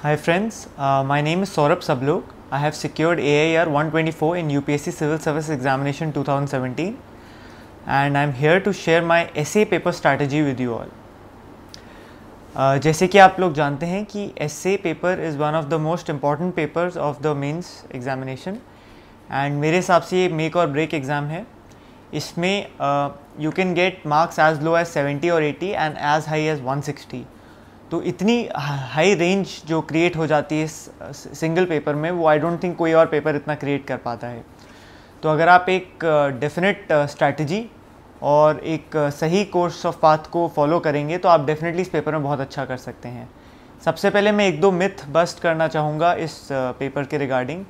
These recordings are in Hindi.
Hi friends, uh, my name is Saurabh Sablok. I have secured AIR 124 in UPSC Civil Service Examination 2017 and I am here to share my essay paper strategy with you all. जैसे कि आप लोग जानते हैं कि essay paper is one of the most important papers of the mains examination and मेरे हिसाब से ये make or break exam है इसमें uh, you can get marks as low as 70 or 80 and as high as 160. तो इतनी हाई रेंज जो क्रिएट हो जाती है सिंगल पेपर में वो आई डोंट थिंक कोई और पेपर इतना क्रिएट कर पाता है तो अगर आप एक डेफिनेट स्ट्रैटेजी और एक सही कोर्स ऑफ पाथ को फॉलो करेंगे तो आप डेफिनेटली इस पेपर में बहुत अच्छा कर सकते हैं सबसे पहले मैं एक दो मिथ बस्ट करना चाहूँगा इस पेपर के रिगार्डिंग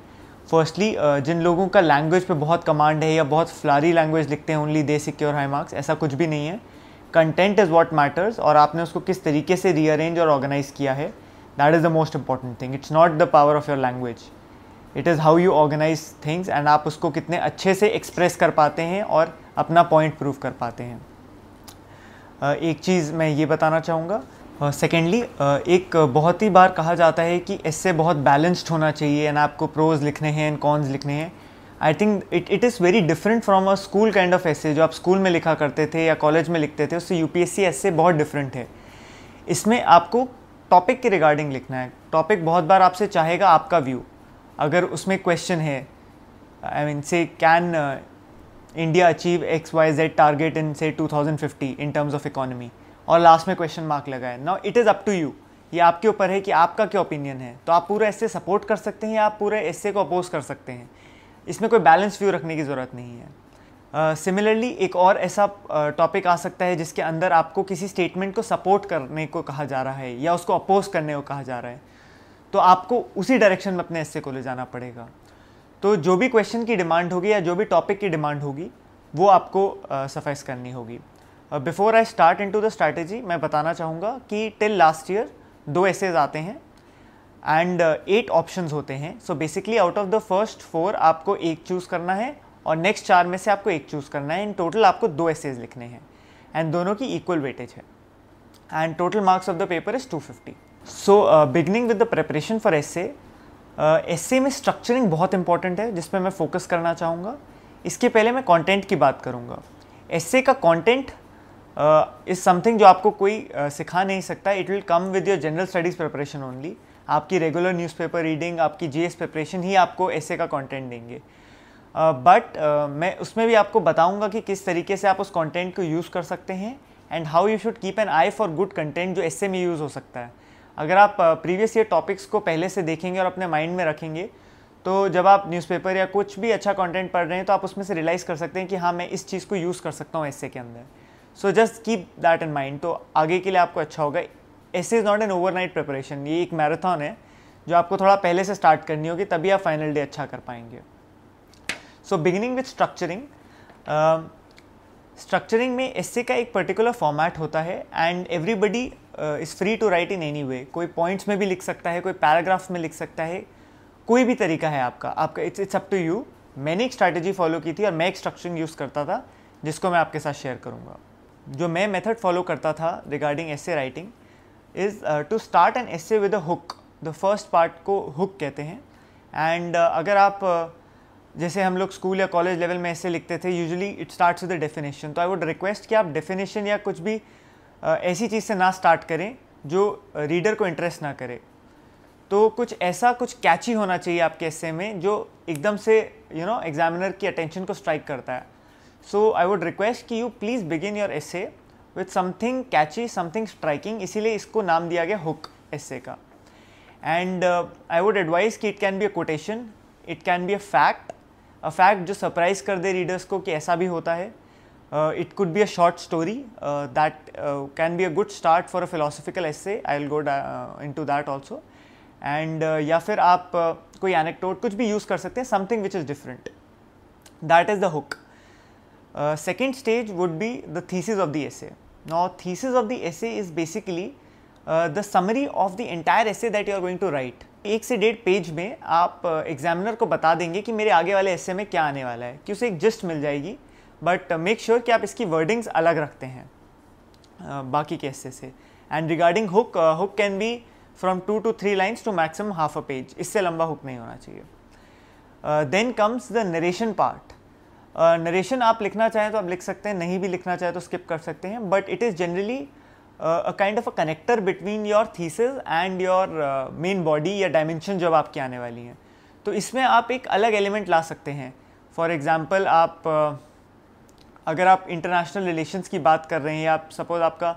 फर्स्टली जिन लोगों का लैंग्वेज पे बहुत कमांड है या बहुत फ्लारी लैंग्वेज लिखते हैं only they secure high marks ऐसा कुछ भी नहीं है कंटेंट इज़ वॉट मैटर्स और आपने उसको किस तरीके से रीअरेंज और ऑर्गेनाइज किया है that is the most important thing it's not the power of your language it is how you organise things and आप उसको कितने अच्छे से एक्सप्रेस कर पाते हैं और अपना पॉइंट प्रूव कर पाते हैं uh, एक चीज़ मैं ये बताना चाहूँगा सेकेंडली uh, uh, एक बहुत ही बार कहा जाता है कि इससे बहुत बैलेंस्ड होना चाहिए एंड आपको प्रोज लिखने हैं एंड कॉन्स लिखने हैं I think it it is very different from a school kind of essay जो आप स्कूल में लिखा करते थे या कॉलेज में लिखते थे उससे यू पी एस सी ऐसे बहुत डिफरेंट है इसमें आपको टॉपिक के रिगार्डिंग लिखना है टॉपिक बहुत बार आपसे चाहेगा आपका व्यू अगर उसमें क्वेश्चन है I mean say can India achieve X Y Z target in say two thousand fifty in terms of economy और लास्ट में क्वेश्चन मार्क लगाए now it is up to you ये आपके ऊपर है कि आपका क्या ओपिनियन है तो आप पूरा ऐसे सपोर्ट कर सकते हैं या आप पूरे ऐसे को अपोज कर सकते हैं इसमें कोई बैलेंस व्यू रखने की ज़रूरत नहीं है सिमिलरली uh, एक और ऐसा टॉपिक uh, आ सकता है जिसके अंदर आपको किसी स्टेटमेंट को सपोर्ट करने को कहा जा रहा है या उसको अपोज करने को कहा जा रहा है तो आपको उसी डायरेक्शन में अपने ऐसे को ले जाना पड़ेगा तो जो भी क्वेश्चन की डिमांड होगी या जो भी टॉपिक की डिमांड होगी वो आपको सफाइस uh, करनी होगी before I start into the strategy मैं बताना चाहूँगा कि टिल लास्ट ईयर दो ऐसेज आते हैं एंड एट ऑप्शंस होते हैं so basically out of the first four आपको एक चूज़ करना है और नेक्स्ट चार में से आपको एक चूज़ करना है इन टोटल आपको दो एसेज लिखने हैं एंड दोनों की इक्वल वेटेज है and total marks of the paper is two fifty so beginning with the preparation for essay में स्ट्रक्चरिंग बहुत इंपॉर्टेंट है जिस पर मैं फोकस करना चाहूँगा इसके पहले मैं कॉन्टेंट की बात करूँगा एस का कॉन्टेंट इज़ समथिंग जो आपको कोई uh, सिखा नहीं सकता it will come with your general studies preparation only आपकी रेगुलर न्यूज़पेपर रीडिंग आपकी जीएस प्रिपरेशन ही आपको ऐसे का कंटेंट देंगे बट uh, uh, मैं उसमें भी आपको बताऊंगा कि किस तरीके से आप उस कंटेंट को यूज़ कर सकते हैं and how you should keep an eye for good content जो ऐसे में यूज़ हो सकता है अगर आप प्रीवियस ईयर टॉपिक्स को पहले से देखेंगे और अपने माइंड में रखेंगे तो जब आप न्यूज़पेपर या कुछ भी अच्छा कंटेंट पढ़ रहे हैं तो आप उसमें से रियलाइज़ कर सकते हैं कि हाँ मैं इस चीज़ को यूज़ कर सकता हूँ ऐसे के अंदर so just keep that in mind तो आगे के लिए आपको अच्छा होगा essay is not an overnight preparation ये एक मैराथन है जो आपको थोड़ा पहले से स्टार्ट करनी होगी तभी आप फाइनल डे अच्छा कर पाएंगे so beginning with structuring structuring में ए का एक पर्टिकुलर फॉर्मेट होता है and everybody is free to write in any way कोई पॉइंट्स में भी लिख सकता है कोई पैराग्राफ्स में लिख सकता है कोई भी तरीका है आपका आपका it's it's up to you मैंने एक स्ट्रैटेजी फॉलो की थी और मैं एक स्ट्रक्चरिंग यूज़ करता था जिसको मैं आपके साथ शेयर करूँगा जो मैं मेथड फॉलो करता था regarding essay writing is to start an essay with a hook the first part को हुक कहते हैं एंड uh, अगर आप uh, जैसे हम लोग स्कूल या कॉलेज लेवल में ऐसे लिखते थे usually it starts with definition तो आई वुड रिक्वेस्ट कि आप डेफिनेशन या कुछ भी uh, ऐसी चीज़ से ना स्टार्ट करें जो रीडर uh, को इंटरेस्ट ना करे तो कुछ ऐसा कुछ कैची होना चाहिए आपके ऐसे में जो एकदम से यू नो एग्जामिनर की अटेंशन को स्ट्राइक करता है सो आई वुड रिक्वेस्ट कि you please begin your essay with something catchy something striking इसीलिए इसको नाम दिया गया हुक ऐसे का एंड आई वुड एडवाइस कि it can be a quotation it can be a fact a fact जो सरप्राइज कर दे रीडर्स को कि ऐसा भी होता है it could be a short story that can be a good start for a philosophical essay I will go into that also and या फिर आप uh, कोई एनेक्टोड कुछ भी यूज़ कर सकते हैं something which is different that is the hook second stage would be the thesis of the essay Now thesis of the essay is basically uh, the summary of the entire essay that you are going to write. एक से डेढ़ पेज में आप एग्जामिनर uh, को बता देंगे कि मेरे आगे वाले ऐसे में क्या आने वाला है कि उसे एक जस्ट मिल जाएगी बट मेक श्योर कि आप इसकी वर्डिंग्स अलग रखते हैं uh, बाकी के ऐसे से and regarding hook hook can be from two two three lines to maximum half a page इससे लंबा हुक नहीं होना चाहिए then comes the narration part narration आप लिखना चाहें तो आप लिख सकते हैं नहीं भी लिखना चाहें तो स्किप कर सकते हैं but it is generally a kind of a connector between your theses and your main body या डायमेंशन जब आपकी आने वाली हैं तो इसमें आप एक अलग एलिमेंट ला सकते हैं फॉर एग्ज़ाम्पल आप uh, अगर आप इंटरनेशनल रिलेशंस की बात कर रहे हैं आप सपोज आपका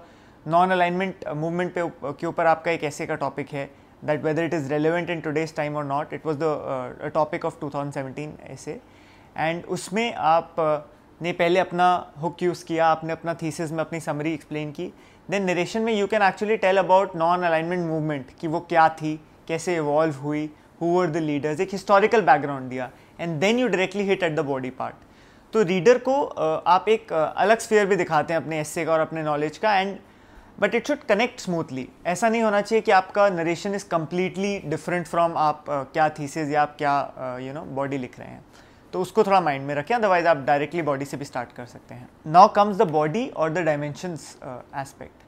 नॉन अलाइनमेंट मूवमेंट पे के ऊपर आपका एक ऐसे का टॉपिक है that whether it is relevant in today's time और not it was the topic of two thousand seventeen essay and उसमें आप ने पहले अपना हुक यूज़ किया आपने अपना थीसिस में अपनी समरी एक्सप्लेन की देन नरेशन में you can actually tell about non alignment movement कि वो क्या थी कैसे इवॉल्व हुई हु वर द लीडर्स एक हिस्टोरिकल बैकग्राउंड दिया and then you directly hit at the body part तो रीडर को आप एक अलग स्फेयर भी दिखाते हैं अपने एस्से का और अपने नॉलेज का and but it should connect smoothly ऐसा नहीं होना चाहिए कि आपका narration is completely different from आप क्या थीसेज या आप क्या यू नो बॉडी लिख रहे हैं तो उसको थोड़ा माइंड में रखें अदरवाइज आप डायरेक्टली बॉडी से भी स्टार्ट कर सकते हैं नाउ कम्स द बॉडी और द डायमेंशंस एस्पेक्ट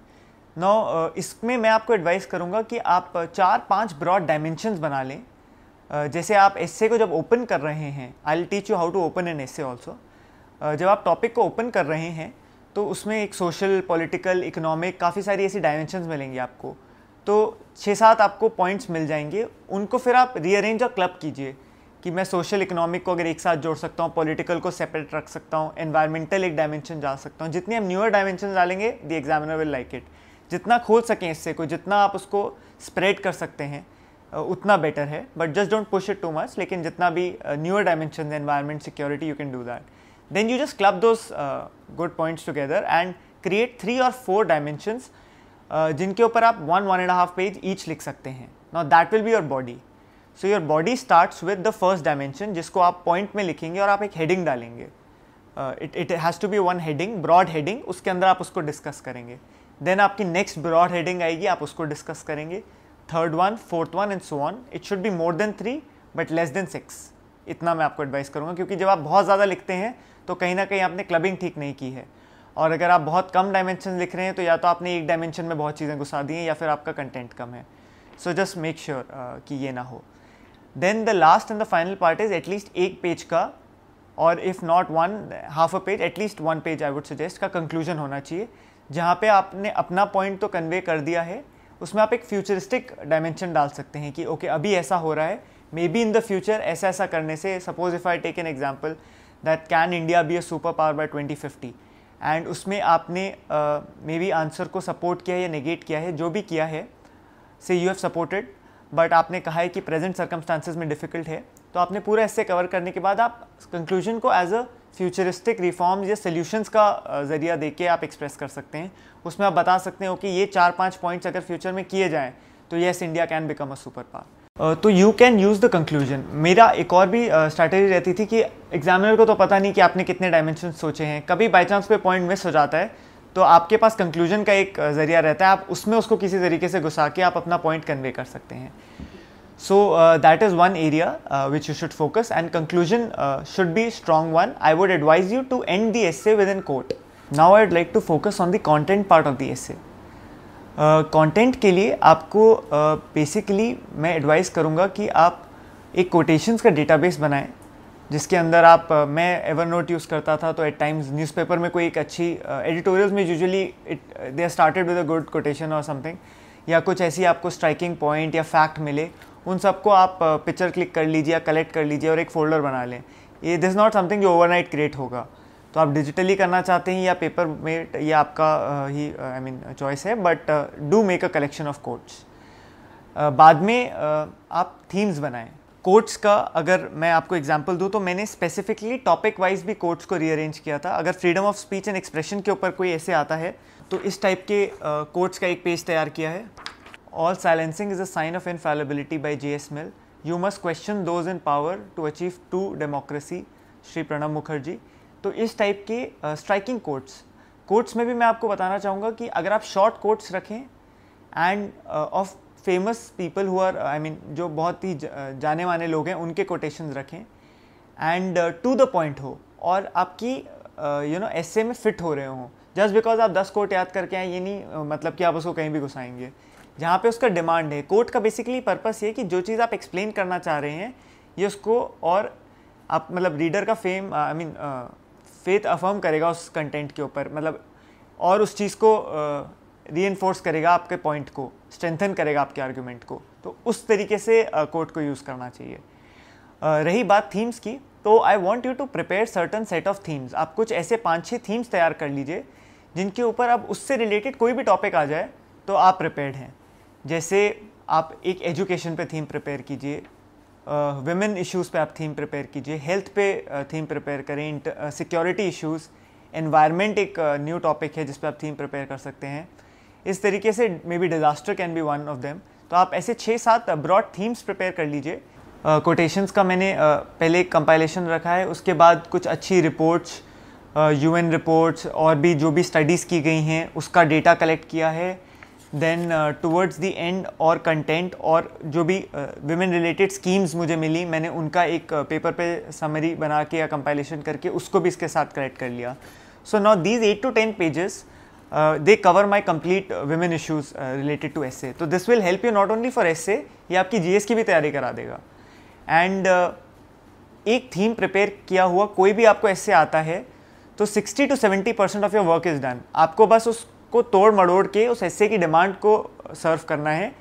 नाउ इसमें मैं आपको एडवाइस करूँगा कि आप uh, चार पाँच ब्रॉड डायमेंशंस बना लें uh, जैसे आप एस्से को जब ओपन कर रहे हैं I teach you how to open an essay also जब आप टॉपिक को ओपन कर रहे हैं तो उसमें एक सोशल पॉलिटिकल इकोनॉमिक काफ़ी सारी ऐसी डायमेंशंस मिलेंगी आपको तो छः सात आपको पॉइंट्स मिल जाएंगे उनको फिर आप रीअरेंज और क्लब कीजिए कि मैं सोशल इकोनॉमिक को अगर एक साथ जोड़ सकता हूँ पॉलिटिकल को सेपरेट रख सकता हूँ एनवायरमेंटल एक डायमेंशन डाल सकता हूँ जितनी हम न्यूअर डायमेंशन डालेंगे the examiner will like it जितना खोल सकें इससे को जितना आप उसको स्प्रेड कर सकते हैं उतना बेटर है but just don't push it too much लेकिन जितना भी newer dimension environment security you can do that then you just club those good points together and create three और फोर डायमेंशंस जिनके ऊपर आप one one and half page each लिख सकते हैं not that will be your body so your body starts with the first dimension जिसको आप पॉइंट में लिखेंगे और आप एक हेडिंग डालेंगे it it has to be one heading broad heading उसके अंदर आप उसको डिस्कस करेंगे देन आपकी नेक्स्ट ब्रॉड हेडिंग आएगी आप उसको डिस्कस करेंगे third one fourth one and so on it should be more than three but less than six इतना मैं आपको एडवाइस करूँगा क्योंकि जब आप बहुत ज़्यादा लिखते हैं तो कहीं ना कहीं आपने क्लबिंग ठीक नहीं की है और अगर आप बहुत कम डायमेंशन लिख रहे हैं तो या तो आपने एक डायमेंशन में बहुत चीज़ें घुसा दी हैं या फिर आपका कंटेंट कम है सो जस्ट मेक श्योर कि ये ना हो then the last and the final part is at least एक पेज का और if not one half a page at least one page I would suggest का कंक्लूजन होना चाहिए जहाँ पे आपने अपना पॉइंट तो कन्वे कर दिया है उसमें आप एक फ्यूचरिस्टिक डायमेंशन डाल सकते हैं कि ओके okay, अभी ऐसा हो रहा है maybe in the future ऐसा ऐसा करने से suppose if I take an example that can India be a super power by twenty fifty and उसमें आपने मे बी आंसर को सपोर्ट किया है या नेगेट किया है जो भी किया है से यू हैव सपोर्टेड बट आपने कहा है कि प्रेजेंट सर्कमस्टांसिस में डिफ़िकल्ट है तो आपने पूरा इससे कवर करने के बाद आप कंक्लूजन को एज अ फ्यूचरिस्टिक रिफॉर्म्स या सोल्यूशंस का ज़रिया दे के आप एक्सप्रेस कर सकते हैं उसमें आप बता सकते हो कि ये चार पाँच पॉइंट्स अगर फ्यूचर में किए जाएँ तो yes India can become a super power तो you can use the conclusion मेरा एक और भी स्ट्रैटेजी रहती थी कि एग्जामिनर को तो पता नहीं कि आपने कितने डायमेंशन सोचे हैं कभी बाई चांस कोई पॉइंट मिस हो जाता है तो आपके पास कंक्लूजन का एक जरिया रहता है आप उसमें उसको किसी तरीके से घुसा के आप अपना पॉइंट कन्वे कर सकते हैं so that is one area which you should focus and conclusion should be strong one I would advise you to end the essay with in quote now I would like to focus on the content part of the essay content के लिए आपको बेसिकली uh, मैं एडवाइज करूँगा कि आप एक कोटेशंस का डेटाबेस बनाएं जिसके अंदर आप मैं एवर नोट यूज़ करता था तो एट टाइम्स न्यूज़पेपर में कोई एक अच्छी एडिटोरियल्स में usually it they are started with a good quotation और समथिंग या कुछ ऐसी आपको स्ट्राइकिंग पॉइंट या फैक्ट मिले उन सबको आप पिक्चर क्लिक कर लीजिए या कलेक्ट कर लीजिए और एक फ़ोल्डर बना लें ये दिस नॉट समथिंग जो ओवरनाइट क्रिएट होगा तो आप डिजिटली करना चाहते हैं या पेपर में ये आपका ही आई मीन चॉइस है but do make a collection of quotes बाद में uh, आप थीम्स बनाएं कोर्ट्स का अगर मैं आपको एग्जांपल दूं तो मैंने स्पेसिफिकली टॉपिक वाइज भी कोर्ट्स को रीअरेंज किया था अगर freedom of speech and expression के ऊपर कोई ऐसे आता है तो इस टाइप के कोर्ट्स uh, का एक पेज तैयार किया है all silencing is a sign of infallibility by J S Mill you must question those in power to achieve to democracy Shri Pranab Mukherjee तो इस टाइप के स्ट्राइकिंग कोर्ट्स कोर्ट्स में भी मैं आपको बताना चाहूँगा कि अगर आप शॉर्ट कोर्ट्स रखें and of famous people who are I mean जो बहुत ही जाने माने लोग हैं उनके कोटेशन रखें एंड टू द पॉइंट हो और आपकी यू नो ऐसे में फिट हो रहे हों जस्ट बिकॉज आप दस कोट याद करके आए ये नहीं uh, मतलब कि आप उसको कहीं भी घुसाएंगे जहाँ पे उसका डिमांड है कोर्ट का बेसिकली पर्पस ये कि जो चीज़ आप एक्सप्लेन करना चाह रहे हैं ये उसको और आप मतलब रीडर का fame I mean faith affirm करेगा उस कंटेंट के ऊपर मतलब और उस चीज़ को uh, री करेगा आपके पॉइंट को स्ट्रेंथन करेगा आपके आर्ग्यूमेंट को तो उस तरीके से कोर्ट को यूज़ करना चाहिए रही बात थीम्स की तो I want you to prepare certain set of themes आप कुछ ऐसे पाँच छः थीम्स तैयार कर लीजिए जिनके ऊपर अब उससे रिलेटेड कोई भी टॉपिक आ जाए तो आप प्रिपेयर्ड हैं जैसे आप एक एजुकेशन पे थीम प्रिपेयर कीजिए वेमेन इश्यूज़ पे आप थीम प्रिपेयर कीजिए हेल्थ पे थीम प्रिपेयर करें सिक्योरिटी इश्यूज़ एनवायरनमेंट एक न्यू uh, टॉपिक है जिस पे आप थीम प्रिपेयर कर सकते हैं इस तरीके से maybe disaster can be one of them तो आप ऐसे छः सात ब्रॉड थीम्स प्रिपेयर कर लीजिए कोटेशंस uh, का मैंने uh, पहले एक कंपाइलेशन रखा है उसके बाद कुछ अच्छी रिपोर्ट्स यू एन रिपोर्ट्स और भी जो भी स्टडीज़ की गई हैं उसका डेटा कलेक्ट किया है देन टूवर्ड्स दी एंड और कंटेंट और जो भी वुमेन रिलेटेड स्कीम्स मुझे मिली मैंने उनका एक पेपर पे समरी बना के या कंपाइलेशन करके उसको भी इसके साथ कलेक्ट कर लिया so now these eight to ten pages they cover my complete women issues related to essay तो this will help you not only for essay ये आपकी जी एस की भी तैयारी करा देगा एंड uh, एक थीम प्रिपेयर किया हुआ कोई भी आपको ऐसे आता है तो 60 to 70 percent of your work is done आपको बस उसको तोड़ मड़ोड़ के उस ऐसे की डिमांड को सर्व uh, करना है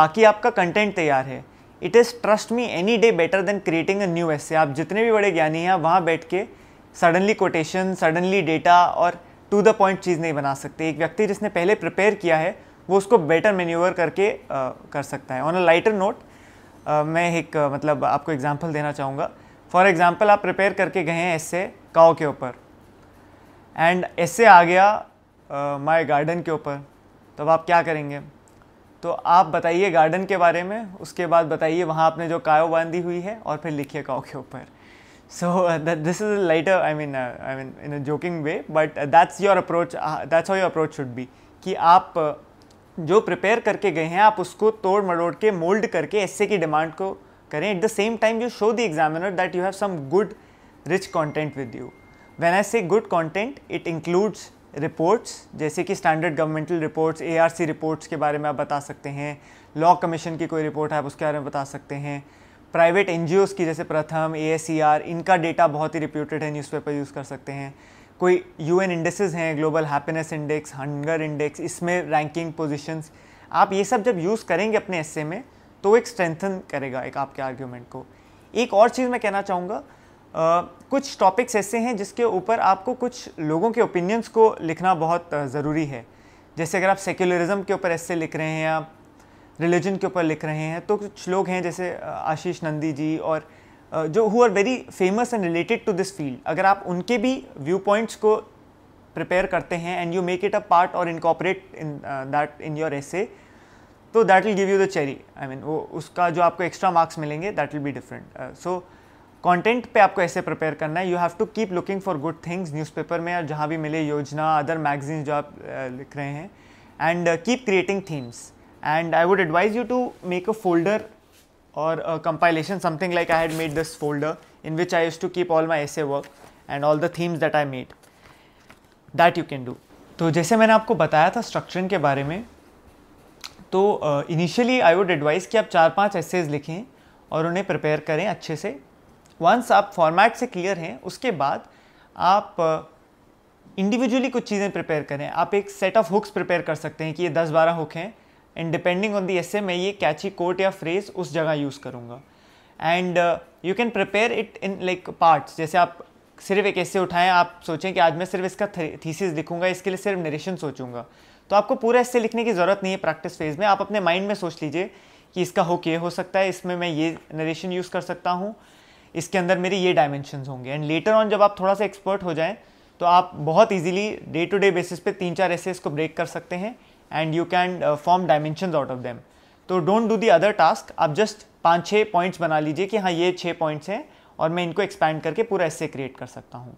बाकी आपका कंटेंट तैयार है it is trust me any day better than creating a new essay आप जितने भी बड़े ज्ञानी हैं वहाँ बैठ के सडनली कोटेशन सडनली डेटा और टू द पॉइंट चीज़ नहीं बना सकते एक व्यक्ति जिसने पहले प्रिपेयर किया है वो उसको बेटर मेन्यूवर करके आ, कर सकता है ऑन अ लाइटर नोट मैं एक मतलब आपको एग्जाम्पल देना चाहूँगा फॉर एग्ज़ाम्पल आप प्रिपेयर करके गए हैं ऐसे काओ के ऊपर एंड ऐसे आ गया माय गार्डन के ऊपर तो अब आप क्या करेंगे तो आप बताइए गार्डन के बारे में उसके बाद बताइए वहाँ आपने जो कायो बांधी हुई है और फिर लिखिए काओ के ऊपर So uh, that this is lighter, I mean, uh, I mean in a joking way, but uh, that's your approach. Uh, that's how your approach should be. कि आप uh, जो प्रिपेयर करके गए हैं आप उसको तोड़ मरोड़ के मोल्ड करके एसए की डिमांड को करें at the same time you show the examiner that you have some good rich content with you when I say good content it includes reports जैसे कि standard governmental reports ARC reports के बारे में आप बता सकते हैं लॉ कमीशन की कोई रिपोर्ट है आप उसके बारे में बता सकते हैं प्राइवेट एन की जैसे प्रथम ए e इनका डेटा बहुत ही रिप्यूटेड है न्यूज़पेपर यूज़ कर सकते हैं कोई यू एन हैं global happiness index hunger index इसमें रैंकिंग पोजिशंस आप ये सब जब यूज़ करेंगे अपने एस में तो एक स्ट्रेंथन करेगा एक आपके आर्ग्यूमेंट को एक और चीज़ मैं कहना चाहूँगा कुछ टॉपिक्स ऐसे हैं जिसके ऊपर आपको कुछ लोगों के ओपिनियंस को लिखना बहुत ज़रूरी है जैसे अगर आप सेक्युलरिज्म के ऊपर ऐसे लिख रहे हैं आप रिलीजन के ऊपर लिख रहे हैं तो कुछ लोग हैं जैसे आशीष नंदी जी और जो who are very famous and related to this field अगर आप उनके भी व्यू पॉइंट्स को प्रिपेयर करते हैं and you make it a part और incorporate in that in your essay तो that will give you the cherry I mean वो उसका जो आपको एक्स्ट्रा मार्क्स मिलेंगे that will be different so content पे आपको ऐसे प्रिपेयर करना है you have to keep looking for good things newspaper में और जहाँ भी मिले योजना अदर मैगजीन्स जो आप लिख रहे हैं and keep creating themes and I would advise you to make a folder or a compilation something like I had made this folder in which I used to keep all my essay work and all the themes that I made that you can do तो जैसे मैंने आपको बताया था स्ट्रक्चरिंग के बारे में तो इनिशियली आई वुड एडवाइस कि आप चार पांच एसेज लिखें और उन्हें प्रिपेयर करें अच्छे से वंस आप फॉर्मेट से क्लियर हैं उसके बाद आप इंडिविजुअली uh, कुछ चीज़ें प्रिपेयर करें आप एक सेट ऑफ हुक्स प्रिपेयर कर सकते हैं कि ये दस बारह हुक हैं and depending on the essay ये कैची कोट या फ्रेज उस जगह यूज़ करूँगा and you can prepare it in like parts जैसे आप सिर्फ एक ऐसे उठाएं आप सोचें कि आज मैं सिर्फ इसका थीसिस लिखूंगा इसके लिए सिर्फ नरेशन सोचूंगा तो आपको पूरा ऐसे लिखने की ज़रूरत नहीं है प्रैक्टिस फेज में आप अपने माइंड में सोच लीजिए कि इसका हुक ये हो सकता है इसमें मैं ये नरेशन यूज़ कर सकता हूँ इसके अंदर मेरी ये डायमेंशन होंगे एंड लेटर ऑन जब आप थोड़ा सा एक्सपर्ट हो जाएँ तो आप बहुत easily day to day basis पे तीन चार ऐसे इसको ब्रेक कर सकते हैं and you can form dimension out of them तो don't do the other task आप जस्ट पाँच छः पॉइंट्स बना लीजिए कि हाँ ये छः पॉइंट्स हैं और मैं इनको एक्सपैंड करके पूरा ऐसे क्रिएट कर सकता हूँ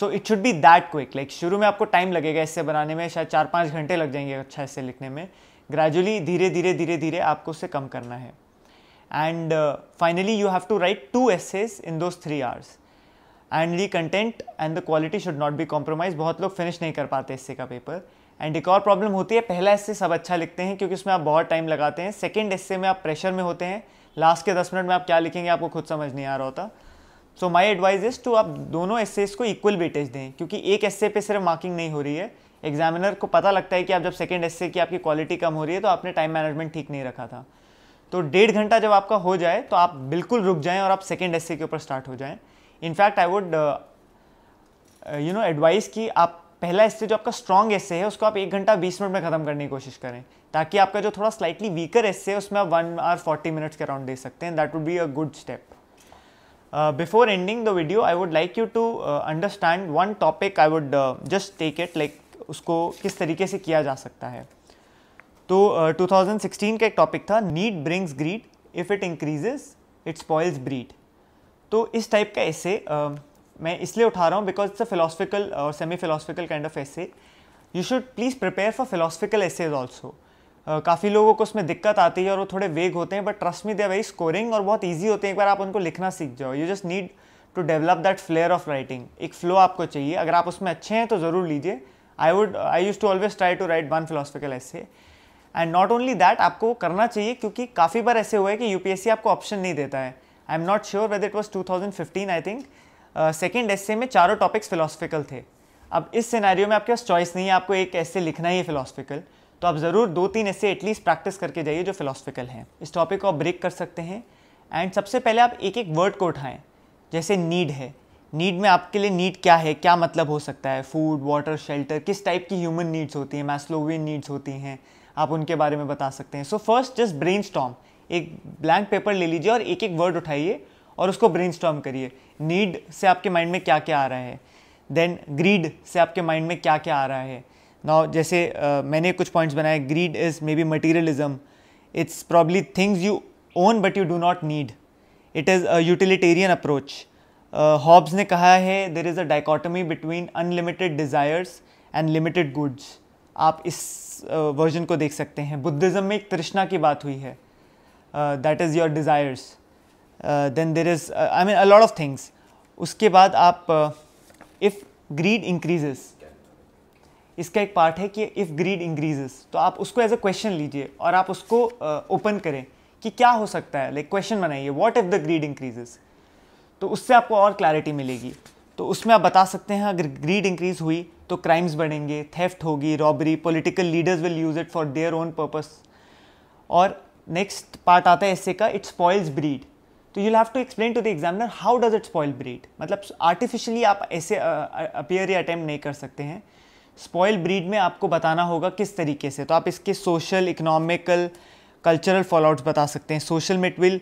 so it should be that quick like शुरू में आपको टाइम लगेगा इससे बनाने में शायद चार पाँच घंटे लग जाएंगे अच्छा ऐसे लिखने में ग्रेजुअली धीरे धीरे धीरे धीरे आपको उससे कम करना है and finally you have to write two essays in those three hours and ली content and the quality should not be compromise बहुत लोग फिनिश नहीं कर पाते इससे का पेपर एंड एक और प्रॉब्लम होती है पहला इससे सब अच्छा लिखते हैं क्योंकि उसमें आप बहुत टाइम लगाते हैं सेकेंड इससे में आप प्रेशर में होते हैं लास्ट के दस मिनट में आप क्या लिखेंगे आपको खुद समझ नहीं आ रहा होता so my advice is to आप दोनों एस्सेज को इक्वल वेटेज दें क्योंकि एक एस पे सिर्फ मार्किंग नहीं हो रही है एग्जामिनर को पता लगता है कि आप जब सेकेंड एस की आपकी क्वालिटी कम हो रही है तो आपने टाइम मैनेजमेंट ठीक नहीं रखा था तो डेढ़ घंटा जब आपका हो जाए तो आप बिल्कुल रुक जाएँ और आप सेकेंड एस के ऊपर स्टार्ट हो जाएँ in fact I would you know advice कि आप पहला हिस्से जो आपका स्ट्रॉन्ग एस्से है उसको आप एक घंटा बीस मिनट में खत्म करने की कोशिश करें ताकि आपका जो थोड़ा स्लाइटली वीकर एस्से है उसमें आप वन आर फोर्टी मिनट्स के अराउंड दे सकते हैं that would be a good step before ending the video I would like you to understand one topic I would just take it like उसको किस तरीके से किया जा सकता है तो टू uh, का एक टॉपिक था need brings greed if it increases its spoils breed तो इस टाइप का ऐसे मैं इसलिए उठा रहा हूँ बिकॉज इट्स अ फिलोसफिकल और semi philosophical kind of essay you should please prepare for philosophical essays also काफ़ी लोगों को उसमें दिक्कत आती है और वो थोड़े वेग होते हैं but trust me they very scoring और बहुत ईजी होते हैं एक बार आप उनको लिखना सीख जाओ you just need to develop that flair of writing एक फ्लो आपको चाहिए अगर आप उसमें अच्छे हैं तो ज़रूर लीजिए I would I used to always try to write one philosophical essay and not only that आपको करना चाहिए क्योंकि काफ़ी बार ऐसे हुआ है कि यूपीएससी आपको ऑप्शन नहीं देता है I am not sure whether it was two thousand fifteen I think second essay में चारों टॉपिक्स फिलोसफिकल थे अब इस सिनेरियो में आपके पास चॉइस नहीं है आपको एक ऐसे लिखना ही है फिलोसफिकल तो आप ज़रूर दो तीन ऐसे एटलीस्ट प्रैक्टिस करके जाइए जो फिलोसफिकल हैं इस टॉपिक को आप ब्रेक कर सकते हैं एंड सबसे पहले आप एक एक वर्ड को उठाएँ जैसे नीड है नीड में आपके लिए नीड क्या है क्या मतलब हो सकता है फूड वाटर शेल्टर किस टाइप की ह्यूमन नीड्स होती हैं मैस्लोवियन नीड्स होती हैं आप उनके बारे में बता सकते हैं so first just brainstorm एक ब्लैंक पेपर ले लीजिए और एक एक वर्ड उठाइए और उसको ब्रेन करिए नीड से आपके माइंड में क्या क्या आ रहा है देन ग्रीड से आपके माइंड में क्या क्या आ रहा है नाउ जैसे uh, मैंने कुछ पॉइंट्स बनाए greed is maybe materialism it's probably things you own but you do not need it is a utilitarian approach Hobbes ने कहा है there is a dichotomy between unlimited desires and limited goods आप इस वर्जन uh, को देख सकते हैं बुद्धिज़्म में एक तृष्णा की बात हुई है that is your desires then there is I mean a lot of things उसके बाद आप इफ़ ग्रीड इंक्रीजेस इसका एक पार्ट है कि इफ़ ग्रीड इंक्रीजेस तो आप उसको एज अ क्वेश्चन लीजिए और आप उसको ओपन uh, करें कि क्या हो सकता है लाइक क्वेश्चन बनाइए what if the greed increases तो उससे आपको और क्लैरिटी मिलेगी तो उसमें आप बता सकते हैं अगर ग्रीड इंक्रीज हुई तो क्राइम्स बढ़ेंगे थेफ्ट होगी robbery political leaders will use it for their own purpose और नेक्स्ट पार्ट आता है ऐसे का इट स्पॉइल्स ब्रीड तो you have to explain to the examiner how does it spoil breed मतलब आर्टिफिशियली आप ऐसे अपेयर या अटैम्प्ट नहीं कर सकते हैं स्पॉइल ब्रीड में आपको बताना होगा किस तरीके से तो आप इसके सोशल इकोनॉमिकल कल्चरल फॉलोआउट्स बता सकते हैं सोशल में it will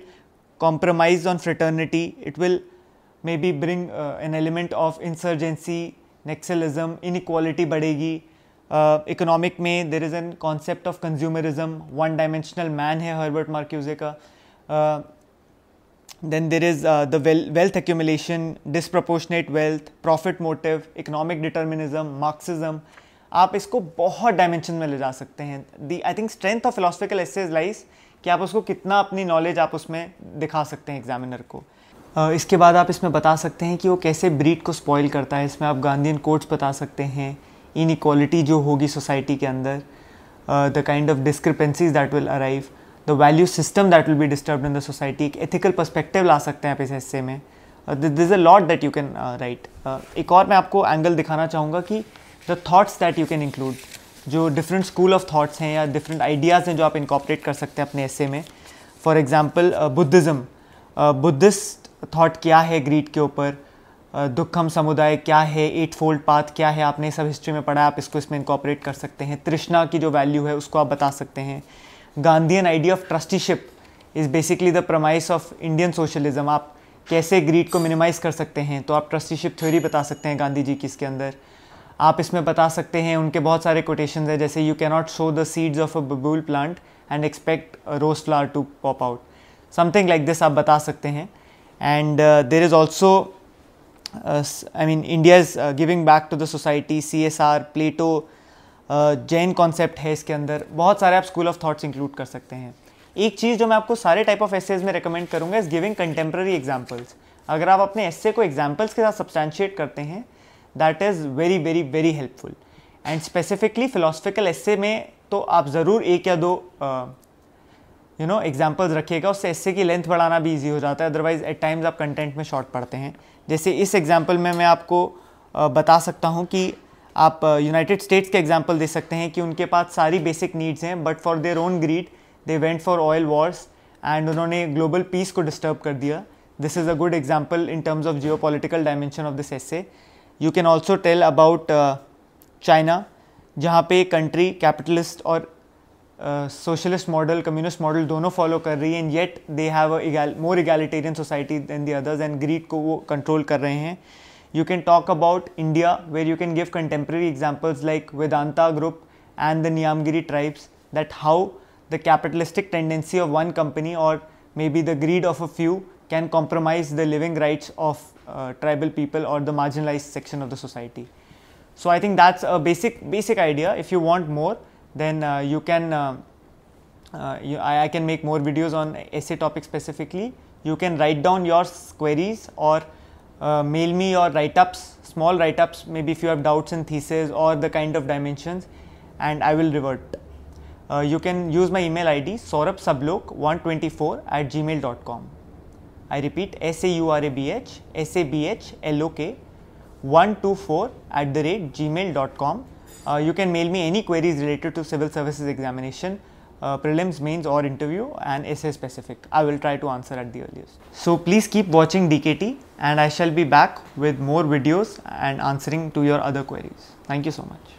compromise on fraternity it will maybe bring an element of insurgency naxalism inequality बढ़ेगी इकोनॉमिक में there is an concept of consumerism one dimensional man है हर्बर्ट मार्क्यूजे का then there is the wealth wealth accumulation, wealth profit motive economic determinism Marxism आप इसको बहुत डायमेंशन में ले जा सकते हैं the I think strength of philosophical essays lies कि आप उसको कितना अपनी नॉलेज आप उसमें दिखा सकते हैं एग्जामिनर को uh, इसके बाद आप इसमें बता सकते हैं कि वो कैसे ब्रीड को स्पॉइल करता है इसमें आप गांधीन कोट्स बता सकते हैं inequality जो होगी सोसाइटी के अंदर the kind of discrepancies that will arrive the value system that will be disturb in the society एक एथिकल परस्पेक्टिव ला सकते हैं आप इस हिस्से में this is a lot that you can write एक और मैं आपको एंगल दिखाना चाहूँगा कि the thoughts that you can include जो डिफरेंट स्कूल ऑफ थाट्स हैं या डिफरेंट आइडियाज़ हैं जो आप इनकॉपरेट कर सकते हैं अपने हिस्से में for example Buddhism Buddhist thought क्या है ग्रीड के ऊपर दुखम समुदाय क्या है एट फोल्ड पाथ क्या है आपने सब हिस्ट्री में पढ़ा आप इसको इसमें इंकॉपरेट कर सकते हैं तृष्णा की जो वैल्यू है उसको आप बता सकते हैं Gandhian idea of trusteeship is basically the premise of Indian socialism आप कैसे ग्रीड को मिनिमाइज़ कर सकते हैं तो आप ट्रस्टीशिप थ्योरी बता सकते हैं गांधी जी की इसके अंदर आप इसमें बता सकते हैं उनके बहुत सारे कोटेशन हैं जैसे you cannot sow the seeds of a babool plant and expect rose flower to pop out something like this आप बता सकते हैं and there is also Uh, I mean India's uh, giving back to the society, CSR, Plato, Jain uh, concept है इसके अंदर बहुत सारे आप स्कूल ऑफ थॉट्स इंक्लूड कर सकते हैं एक चीज़ जो मैं आपको सारे टाइप ऑफ एसेज में रिकमेंड करूँगा इज गिविंग कंटेम्प्रेरी एग्जाम्पल्स अगर आप अपने एस्से को एग्जाम्पल्स के साथ सब्सटैंशिएट करते हैं that is very very very helpful and specifically philosophical essay में तो आप ज़रूर एक या दो यू नो एग्जाम्पल्स रखिएगा उससे एस्से की लेंथ बढ़ाना भी ईजी हो जाता है अदरवाइज एट टाइम्स आप कंटेंट में शॉर्ट पढ़ते हैं जैसे इस एग्ज़ाम्पल में मैं आपको बता सकता हूँ कि आप यूनाइटेड स्टेट्स के एग्जाम्पल दे सकते हैं कि उनके पास सारी बेसिक नीड्स हैं but for their own greed they went for oil wars and उन्होंने ग्लोबल पीस को डिस्टर्ब कर दिया this is a good example in terms of geo political dimension of this essay you can also tell about China जहाँ पे कंट्री कैपिटलिस्ट और सोशलिस्ट मॉडल कम्युनिस्ट मॉडल दोनों फॉलो कर रही है and yet they have more egalitarian society than the others and greed को वो कंट्रोल कर रहे हैं you can talk about India where you can give contemporary examples like Vedanta group and the Niyamgiri tribes that how the capitalistic tendency of one company और maybe the greed of a few can compromise the living rights of tribal people और the marginalize section of the society so I think that's a basic basic idea if you want more then uh, you can uh, uh, you, I, I, can make more videos on essay topic specifically. You can write down your queries or uh, mail me your write-ups, small write-ups maybe if you have doubts in thesis or the kind of dimensions and I will revert. Uh, you can use my email ID saurabsablok124 at gmail.com. I repeat S A U R A B H S A B H L O K 124 at the rate gmail.com uh, you can mail me any queries related to civil services examination uh, prelims, mains or interview and essay specific. I will try to answer at the earliest. So please keep watching DKT and I shall be back with more videos and answering to your other queries. Thank you so much.